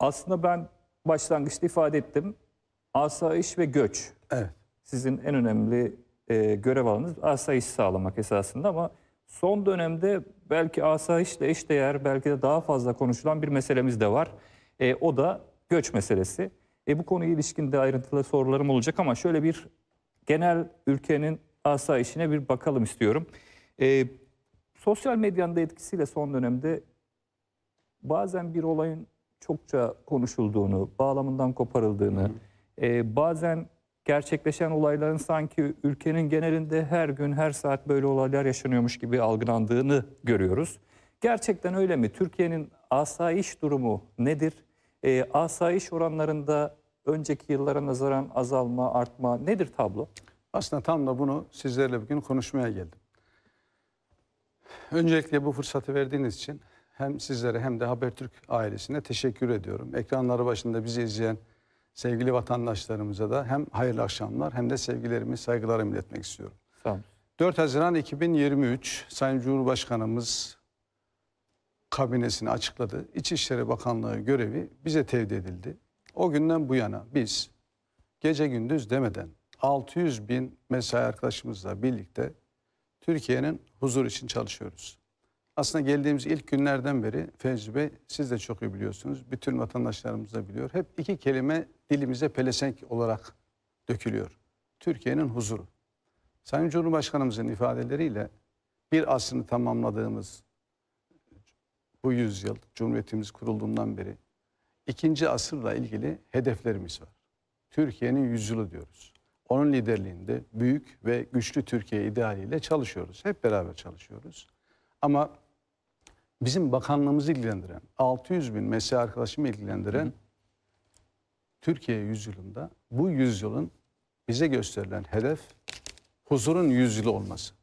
Aslında ben başlangıçta ifade ettim. Asayiş ve göç. Evet. Sizin en önemli e, görev alanınız asayiş sağlamak esasında ama son dönemde belki asayişle eşdeğer belki de daha fazla konuşulan bir meselemiz de var. E, o da göç meselesi. E, bu konuya ilişkin de ayrıntılı sorularım olacak ama şöyle bir genel ülkenin asayişine bir bakalım istiyorum. E, sosyal medyanın da etkisiyle son dönemde bazen bir olayın çokça konuşulduğunu, bağlamından koparıldığını, e, bazen gerçekleşen olayların sanki ülkenin genelinde her gün, her saat böyle olaylar yaşanıyormuş gibi algılandığını görüyoruz. Gerçekten öyle mi? Türkiye'nin asayiş durumu nedir? E, asayiş oranlarında önceki yıllara nazaran azalma, artma nedir tablo? Aslında tam da bunu sizlerle bugün konuşmaya geldim. Öncelikle bu fırsatı verdiğiniz için hem sizlere hem de Habertürk ailesine teşekkür ediyorum. Ekranları başında bizi izleyen sevgili vatandaşlarımıza da hem hayırlı akşamlar hem de sevgilerimi, saygılarımı iletmek istiyorum. Sağ 4 Haziran 2023 Sayın Cumhurbaşkanımız kabinesini açıkladı. İçişleri Bakanlığı görevi bize tevdi edildi. O günden bu yana biz gece gündüz demeden 600 bin mesai arkadaşımızla birlikte Türkiye'nin huzur için çalışıyoruz. Aslında geldiğimiz ilk günlerden beri Fevzi Bey siz de çok iyi biliyorsunuz. Bütün vatandaşlarımız da biliyor. Hep iki kelime dilimize pelesenk olarak dökülüyor. Türkiye'nin huzuru. Sayın Cumhurbaşkanımızın ifadeleriyle bir asrını tamamladığımız bu yüzyıl Cumhuriyetimiz kurulduğundan beri ikinci asırla ilgili hedeflerimiz var. Türkiye'nin yüzyılı diyoruz. Onun liderliğinde büyük ve güçlü Türkiye idealiyle çalışıyoruz. Hep beraber çalışıyoruz. Ama bizim bakanlığımızı ilgilendiren, 600 bin mesai arkadaşımı ilgilendiren Türkiye yüzyılında bu yüzyılın bize gösterilen hedef huzurun yüzyılı olması.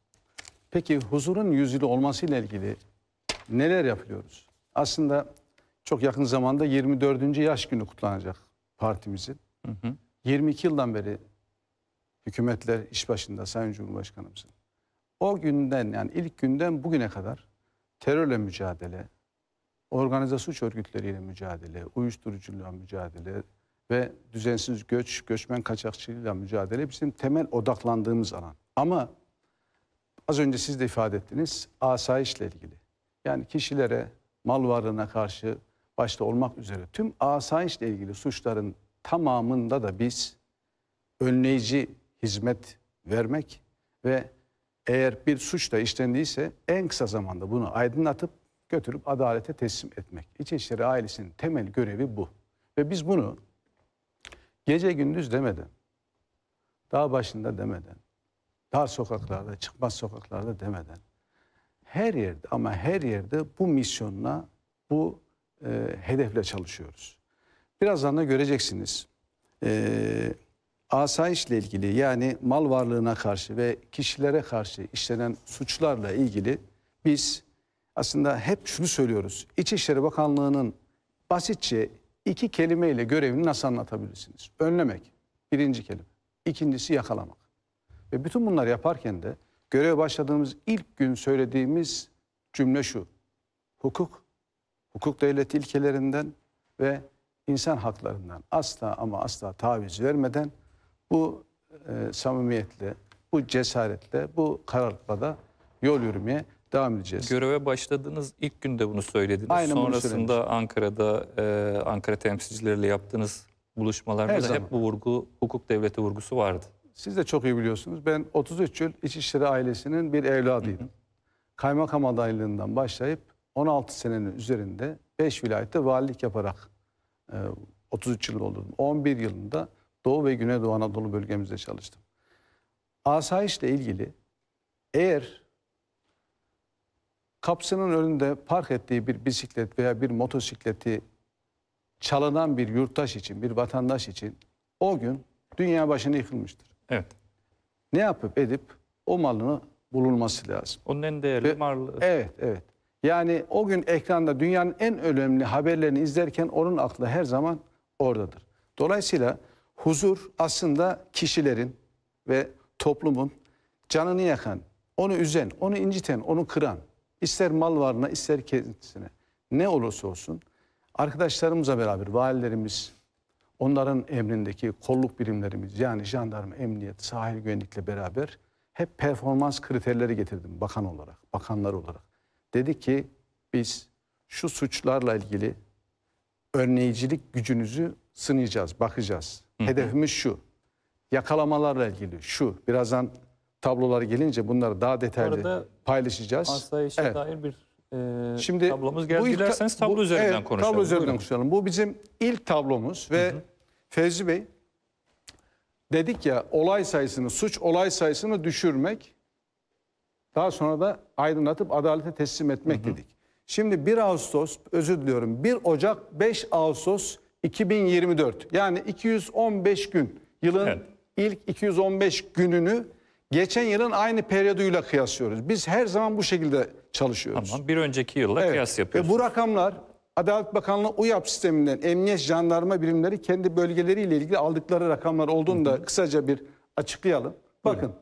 Peki huzurun yüzyılı olmasıyla ilgili neler yapıyoruz? Aslında çok yakın zamanda 24. yaş günü kutlanacak partimizin. Hı hı. 22 yıldan beri hükümetler iş başında Sayın Cumhurbaşkanımızın. O günden yani ilk günden bugüne kadar terörle mücadele, organize suç örgütleriyle mücadele, uyuşturucuyla mücadele ve düzensiz göç, göçmen kaçakçılığıyla mücadele bizim temel odaklandığımız alan. Ama az önce siz de ifade ettiniz asayişle ilgili. Yani kişilere, mal varlığına karşı başta olmak üzere tüm asayişle ilgili suçların tamamında da biz önleyici hizmet vermek ve eğer bir suç da işlendiyse en kısa zamanda bunu aydınlatıp götürüp adalete teslim etmek. İçişleri ailesinin temel görevi bu. Ve biz bunu gece gündüz demeden, dağ başında demeden, dar sokaklarda, çıkmaz sokaklarda demeden, her yerde ama her yerde bu misyonla, bu e, hedefle çalışıyoruz. Birazdan da göreceksiniz. E, asayişle ilgili yani mal varlığına karşı ve kişilere karşı işlenen suçlarla ilgili biz aslında hep şunu söylüyoruz. İçişleri Bakanlığı'nın basitçe iki kelimeyle görevini nasıl anlatabilirsiniz? Önlemek birinci kelime. İkincisi yakalamak. Ve bütün bunları yaparken de göreve başladığımız ilk gün söylediğimiz cümle şu. Hukuk, hukuk devleti ilkelerinden ve insan haklarından asla ama asla taviz vermeden bu e, samimiyetle, bu cesaretle, bu kararlılıkla da yol yürümeye devam edeceğiz. Göreve başladığınız ilk günde bunu söylediniz. Aynen Sonrasında söylemiş. Ankara'da e, Ankara temsilcileriyle yaptığınız buluşmalarda hep bu vurgu, hukuk devleti vurgusu vardı. Siz de çok iyi biliyorsunuz. Ben 33 yıl İçişleri ailesinin bir evladıydım. Hı hı. Kaymakam adaylığından başlayıp 16 senenin üzerinde 5 vilayette valilik yaparak e, 33 yıl oldum. 11 yılında Doğu ve Güneydoğu Anadolu bölgemizde çalıştım. Asayişle ilgili eğer kapsının önünde park ettiği bir bisiklet veya bir motosikleti çalınan bir yurttaş için, bir vatandaş için o gün dünya başına yıkılmıştır. Evet. Ne yapıp edip o malını bulunması lazım. Onun en değerli Ve, Evet, evet. Yani o gün ekranda dünyanın en önemli haberlerini izlerken onun aklı her zaman oradadır. Dolayısıyla Huzur aslında kişilerin ve toplumun canını yakan, onu üzen, onu inciten, onu kıran, ister mal varına ister kendisine ne olursa olsun arkadaşlarımızla beraber valilerimiz, onların emrindeki kolluk birimlerimiz yani jandarma, emniyet, sahil güvenlikle beraber hep performans kriterleri getirdim bakan olarak, bakanlar olarak. Dedi ki biz şu suçlarla ilgili örneyicilik gücünüzü sınayacağız, bakacağız. Hedefimiz şu. Yakalamalarla ilgili şu. Birazdan tablolar gelince bunları daha detaylı Orada paylaşacağız. Asayişe evet. dair bir e, Şimdi tablomuz geldi. Bu ilk, Dilerseniz tablo bu, üzerinden evet, konuşalım. Tablo üzerinden konuşalım. Bu bizim ilk tablomuz ve hı hı. Fevzi Bey dedik ya olay sayısını, suç olay sayısını düşürmek daha sonra da aydınlatıp adalete teslim etmek hı hı. dedik. Şimdi 1 Ağustos, özür diliyorum 1 Ocak 5 Ağustos 2024 yani 215 gün yılın evet. ilk 215 gününü geçen yılın aynı periyoduyla kıyaslıyoruz. Biz her zaman bu şekilde çalışıyoruz. Tamam bir önceki yılla evet. kıyas yapıyoruz. Ve bu rakamlar Adalet Bakanlığı UYAP sisteminden emniyet jandarma birimleri kendi bölgeleriyle ilgili aldıkları rakamlar olduğunu Hı -hı. da kısaca bir açıklayalım. Bakın Buyurun.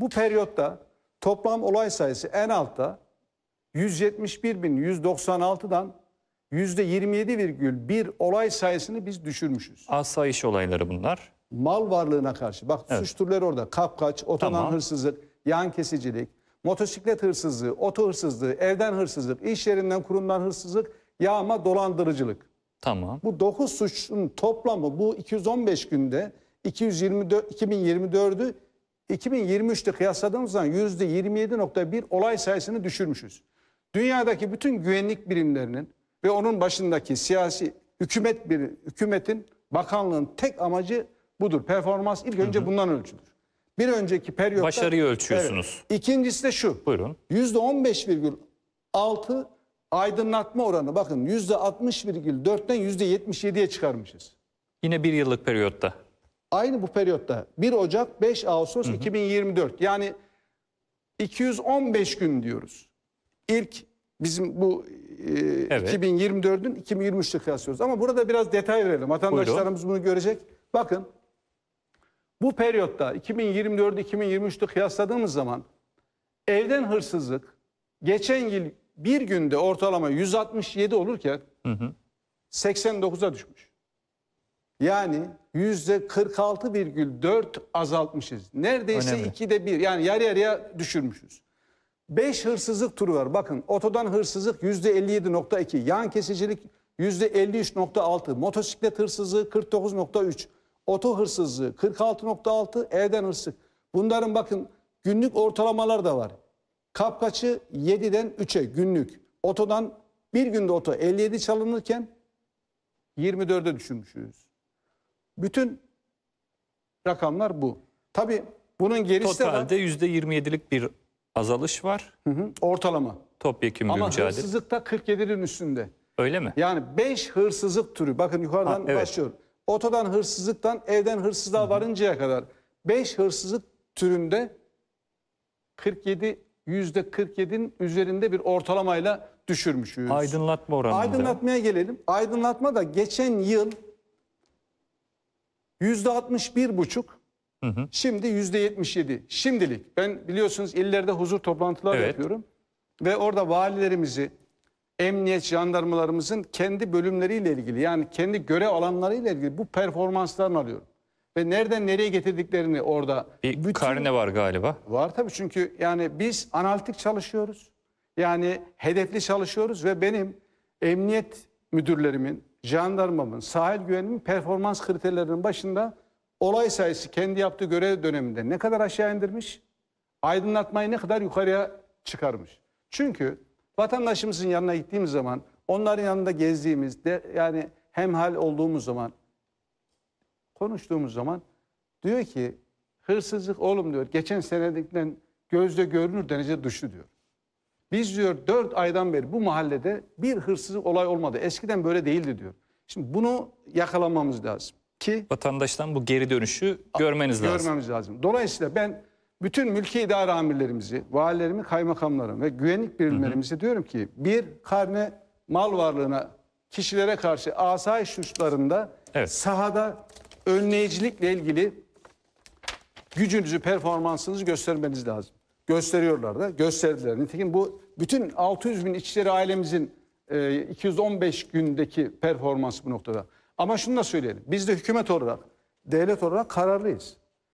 bu periyotta toplam olay sayısı en altta 171.196'dan %27,1 olay sayısını biz düşürmüşüz. Asayiş olayları bunlar. Mal varlığına karşı. Bak evet. suç türleri orada. Kapkaç, otonom tamam. hırsızlık, yan kesicilik, motosiklet hırsızlığı, oto hırsızlığı, evden hırsızlık, iş yerinden kurumdan hırsızlık, yağma, dolandırıcılık. Tamam. Bu 9 suçun toplamı bu 215 günde 224 2024'ü 2023'te kıyasladığımız zaman %27.1 olay sayısını düşürmüşüz. Dünyadaki bütün güvenlik birimlerinin ve onun başındaki siyasi hükümet bir hükümetin bakanlığın tek amacı budur. Performans ilk önce hı hı. bundan ölçülür. Bir önceki periyotta... Başarıyı ölçüyorsunuz. Evet. İkincisi de şu. Buyurun. %15,6 aydınlatma oranı. Bakın %60,4'ten %77'ye çıkarmışız. Yine bir yıllık periyotta. Aynı bu periyotta. 1 Ocak 5 Ağustos hı hı. 2024. Yani 215 gün diyoruz. İlk Bizim bu e, evet. 2024'ün 2023'te kıyaslıyoruz. Ama burada biraz detay verelim. Vatandaşlarımız Buyurun. bunu görecek. Bakın bu periyotta 2024'ü 2023'te kıyasladığımız zaman evden hırsızlık geçen yıl bir günde ortalama 167 olurken hı hı. 89'a düşmüş. Yani yüzde 46,4 azaltmışız. Neredeyse Önemli. ikide bir yani yarı yarıya düşürmüşüz. 5 hırsızlık türü var. Bakın otodan hırsızlık %57.2, yan kesicilik %53.6, motosiklet hırsızlığı 49.3, oto hırsızlığı 46.6, evden hırsızlık. Bunların bakın günlük ortalamalar da var. Kapkaçı 7'den 3'e günlük. Otodan bir günde oto 57 çalınırken 24'e düşürmüşüz. Bütün rakamlar bu. Tabii bunun gerisi Totalde de var. %27'lik bir azalış var. Hı hı, ortalama. Topyekun bir Ama mücadele. Ama hırsızlıkta 47'nin üstünde. Öyle mi? Yani 5 hırsızlık türü. Bakın yukarıdan ha, evet. başlıyor. Otodan hırsızlıktan evden hırsızlığa hı hı. varıncaya kadar 5 hırsızlık türünde 47 yüzde %47'nin üzerinde bir ortalamayla düşürmüşüz. Aydınlatma oranında. Aydınlatmaya gelelim. Aydınlatma da geçen yıl yüzde %61,5 Şimdi yüzde Şimdi yedi. Şimdilik ben biliyorsunuz illerde huzur toplantıları evet. yapıyorum. Ve orada valilerimizi, emniyet jandarmalarımızın kendi bölümleriyle ilgili yani kendi görev alanlarıyla ilgili bu performanslarını alıyorum. Ve nereden nereye getirdiklerini orada. Bir bütün... karne var galiba. Var tabii çünkü yani biz analitik çalışıyoruz. Yani hedefli çalışıyoruz ve benim emniyet müdürlerimin, jandarmamın, sahil güvenliğimin performans kriterlerinin başında olay sayısı kendi yaptığı görev döneminde ne kadar aşağı indirmiş, aydınlatmayı ne kadar yukarıya çıkarmış. Çünkü vatandaşımızın yanına gittiğimiz zaman, onların yanında gezdiğimizde de, yani hemhal olduğumuz zaman, konuştuğumuz zaman diyor ki hırsızlık oğlum diyor geçen senedikten gözde görünür derece düştü diyor. Biz diyor dört aydan beri bu mahallede bir hırsızlık olay olmadı. Eskiden böyle değildi diyor. Şimdi bunu yakalamamız lazım ki vatandaştan bu geri dönüşü görmeniz görmemiz lazım. Görmemiz lazım. Dolayısıyla ben bütün mülki idare amirlerimizi, valilerimi, kaymakamlarımı ve güvenlik birimlerimizi diyorum ki bir karne mal varlığına kişilere karşı asayiş suçlarında evet. sahada önleyicilikle ilgili gücünüzü, performansınızı göstermeniz lazım. Gösteriyorlar da, gösterdiler. Nitekim bu bütün 600 bin içleri ailemizin 215 e, gündeki performans bu noktada. Ama şunu da söyleyelim. Biz de hükümet olarak, devlet olarak kararlıyız.